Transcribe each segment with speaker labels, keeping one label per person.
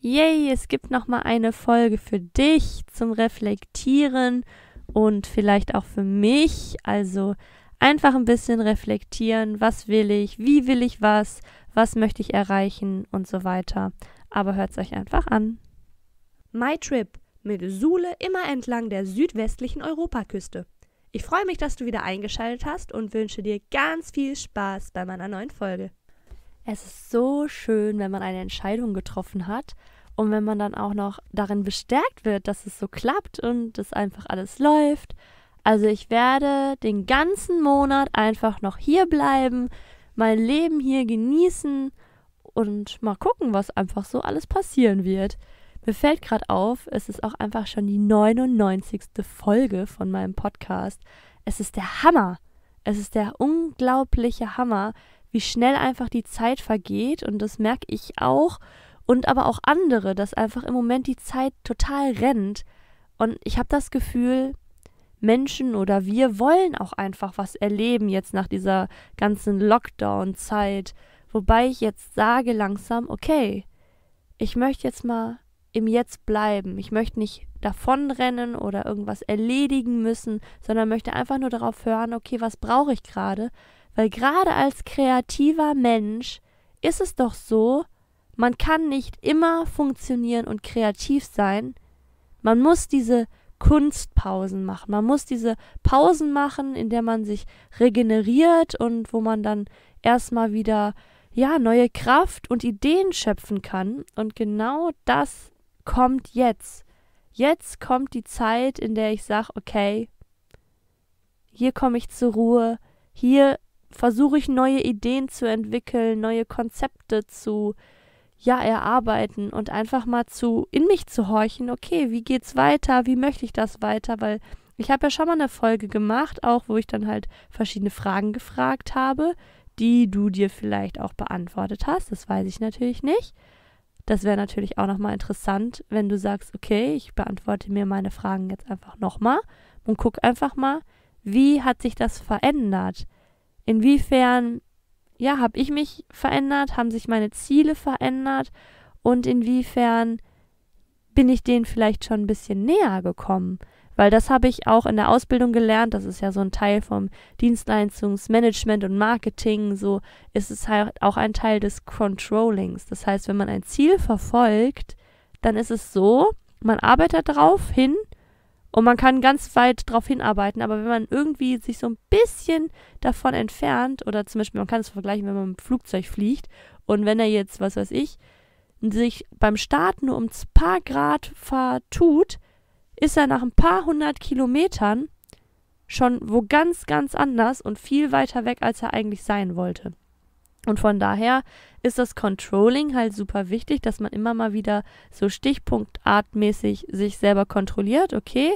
Speaker 1: Yay, es gibt noch mal eine Folge für dich zum Reflektieren und vielleicht auch für mich. Also einfach ein bisschen reflektieren, was will ich, wie will ich was, was möchte ich erreichen und so weiter. Aber hört es euch einfach an. My Trip mit Sule immer entlang der südwestlichen Europaküste. Ich freue mich, dass du wieder eingeschaltet hast und wünsche dir ganz viel Spaß bei meiner neuen Folge. Es ist so schön, wenn man eine Entscheidung getroffen hat und wenn man dann auch noch darin bestärkt wird, dass es so klappt und es einfach alles läuft. Also ich werde den ganzen Monat einfach noch hier bleiben, mein Leben hier genießen und mal gucken, was einfach so alles passieren wird. Mir fällt gerade auf, es ist auch einfach schon die 99. Folge von meinem Podcast. Es ist der Hammer. Es ist der unglaubliche Hammer, wie schnell einfach die Zeit vergeht und das merke ich auch und aber auch andere, dass einfach im Moment die Zeit total rennt und ich habe das Gefühl, Menschen oder wir wollen auch einfach was erleben jetzt nach dieser ganzen Lockdown-Zeit, wobei ich jetzt sage langsam, okay, ich möchte jetzt mal im Jetzt bleiben. Ich möchte nicht davonrennen oder irgendwas erledigen müssen, sondern möchte einfach nur darauf hören, okay, was brauche ich gerade weil gerade als kreativer Mensch ist es doch so, man kann nicht immer funktionieren und kreativ sein. Man muss diese Kunstpausen machen. Man muss diese Pausen machen, in der man sich regeneriert und wo man dann erstmal wieder ja, neue Kraft und Ideen schöpfen kann und genau das kommt jetzt. Jetzt kommt die Zeit, in der ich sage, okay, hier komme ich zur Ruhe, hier versuche ich neue Ideen zu entwickeln, neue Konzepte zu ja erarbeiten und einfach mal zu in mich zu horchen, okay, wie geht's weiter, wie möchte ich das weiter, weil ich habe ja schon mal eine Folge gemacht, auch wo ich dann halt verschiedene Fragen gefragt habe, die du dir vielleicht auch beantwortet hast, das weiß ich natürlich nicht. Das wäre natürlich auch nochmal interessant, wenn du sagst, okay, ich beantworte mir meine Fragen jetzt einfach nochmal und guck einfach mal, wie hat sich das verändert? inwiefern, ja, habe ich mich verändert, haben sich meine Ziele verändert und inwiefern bin ich denen vielleicht schon ein bisschen näher gekommen. Weil das habe ich auch in der Ausbildung gelernt. Das ist ja so ein Teil vom Dienstleistungsmanagement und Marketing. So ist es halt auch ein Teil des Controllings. Das heißt, wenn man ein Ziel verfolgt, dann ist es so, man arbeitet darauf hin und man kann ganz weit darauf hinarbeiten, aber wenn man irgendwie sich so ein bisschen davon entfernt, oder zum Beispiel, man kann es vergleichen, wenn man mit dem Flugzeug fliegt, und wenn er jetzt, was weiß ich, sich beim Start nur um ein paar Grad vertut, ist er nach ein paar hundert Kilometern schon wo ganz, ganz anders und viel weiter weg, als er eigentlich sein wollte. Und von daher ist das Controlling halt super wichtig, dass man immer mal wieder so stichpunktartmäßig sich selber kontrolliert. Okay,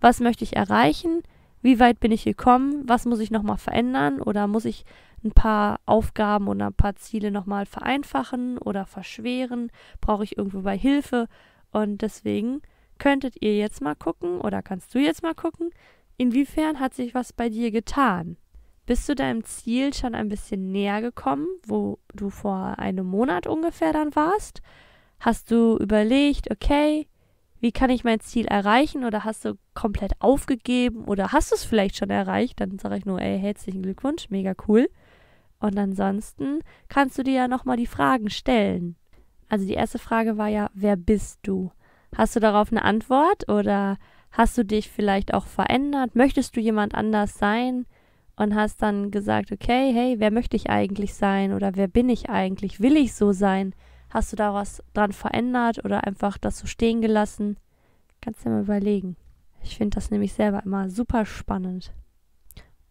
Speaker 1: was möchte ich erreichen? Wie weit bin ich gekommen? Was muss ich nochmal verändern? Oder muss ich ein paar Aufgaben oder ein paar Ziele nochmal vereinfachen oder verschweren? Brauche ich irgendwo bei Hilfe? Und deswegen könntet ihr jetzt mal gucken oder kannst du jetzt mal gucken, inwiefern hat sich was bei dir getan? Bist du deinem Ziel schon ein bisschen näher gekommen, wo du vor einem Monat ungefähr dann warst? Hast du überlegt, okay, wie kann ich mein Ziel erreichen oder hast du komplett aufgegeben oder hast du es vielleicht schon erreicht, dann sage ich nur, ey, herzlichen Glückwunsch, mega cool. Und ansonsten kannst du dir ja nochmal die Fragen stellen. Also die erste Frage war ja, wer bist du? Hast du darauf eine Antwort oder hast du dich vielleicht auch verändert? Möchtest du jemand anders sein? und hast dann gesagt, okay, hey, wer möchte ich eigentlich sein oder wer bin ich eigentlich? Will ich so sein? Hast du da was dran verändert oder einfach das so stehen gelassen? Kannst dir mal überlegen. Ich finde das nämlich selber immer super spannend.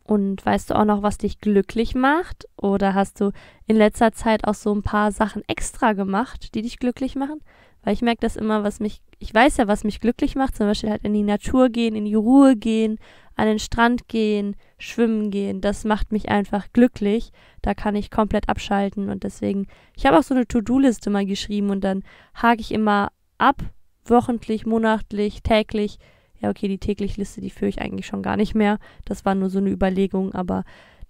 Speaker 1: Und weißt du auch noch, was dich glücklich macht? Oder hast du in letzter Zeit auch so ein paar Sachen extra gemacht, die dich glücklich machen? Weil ich merke das immer, was mich, ich weiß ja, was mich glücklich macht, zum Beispiel halt in die Natur gehen, in die Ruhe gehen, an den Strand gehen, schwimmen gehen, das macht mich einfach glücklich. Da kann ich komplett abschalten und deswegen, ich habe auch so eine To-Do-Liste mal geschrieben und dann hake ich immer ab, wochentlich, monatlich, täglich. Ja, okay, die tägliche Liste, die führe ich eigentlich schon gar nicht mehr. Das war nur so eine Überlegung, aber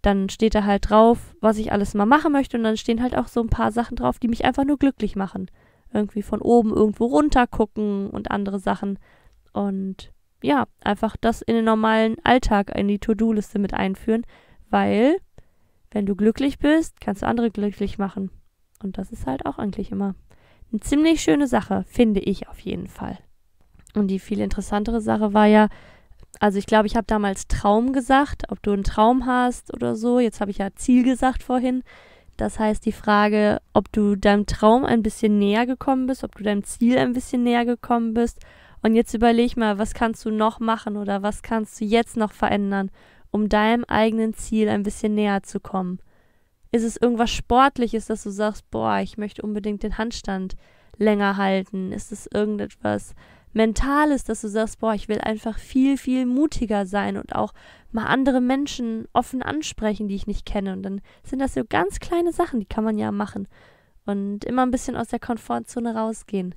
Speaker 1: dann steht da halt drauf, was ich alles mal machen möchte und dann stehen halt auch so ein paar Sachen drauf, die mich einfach nur glücklich machen. Irgendwie von oben irgendwo runter gucken und andere Sachen. Und ja, einfach das in den normalen Alltag, in die To-Do-Liste mit einführen, weil wenn du glücklich bist, kannst du andere glücklich machen. Und das ist halt auch eigentlich immer eine ziemlich schöne Sache, finde ich auf jeden Fall. Und die viel interessantere Sache war ja, also ich glaube, ich habe damals Traum gesagt, ob du einen Traum hast oder so. Jetzt habe ich ja Ziel gesagt vorhin. Das heißt, die Frage, ob du deinem Traum ein bisschen näher gekommen bist, ob du deinem Ziel ein bisschen näher gekommen bist und jetzt überleg mal, was kannst du noch machen oder was kannst du jetzt noch verändern, um deinem eigenen Ziel ein bisschen näher zu kommen? Ist es irgendwas Sportliches, dass du sagst, boah, ich möchte unbedingt den Handstand länger halten? Ist es irgendetwas Mentales, dass du sagst, boah, ich will einfach viel, viel mutiger sein und auch mal andere Menschen offen ansprechen, die ich nicht kenne? Und dann sind das so ganz kleine Sachen, die kann man ja machen. Und immer ein bisschen aus der Komfortzone rausgehen.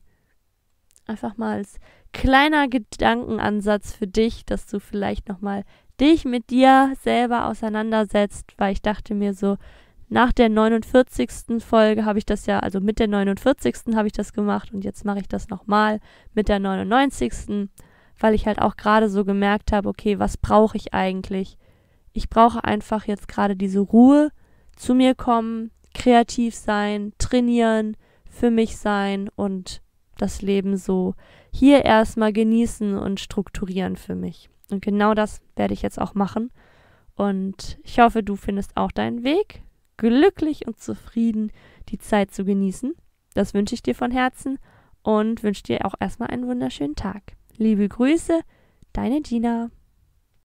Speaker 1: Einfach mal als kleiner Gedankenansatz für dich, dass du vielleicht nochmal dich mit dir selber auseinandersetzt, weil ich dachte mir so, nach der 49. Folge habe ich das ja, also mit der 49. habe ich das gemacht und jetzt mache ich das nochmal mit der 99. Weil ich halt auch gerade so gemerkt habe, okay, was brauche ich eigentlich? Ich brauche einfach jetzt gerade diese Ruhe, zu mir kommen, kreativ sein, trainieren, für mich sein und das Leben so hier erstmal genießen und strukturieren für mich. Und genau das werde ich jetzt auch machen. Und ich hoffe, du findest auch deinen Weg, glücklich und zufrieden die Zeit zu genießen. Das wünsche ich dir von Herzen und wünsche dir auch erstmal einen wunderschönen Tag. Liebe Grüße, deine Gina.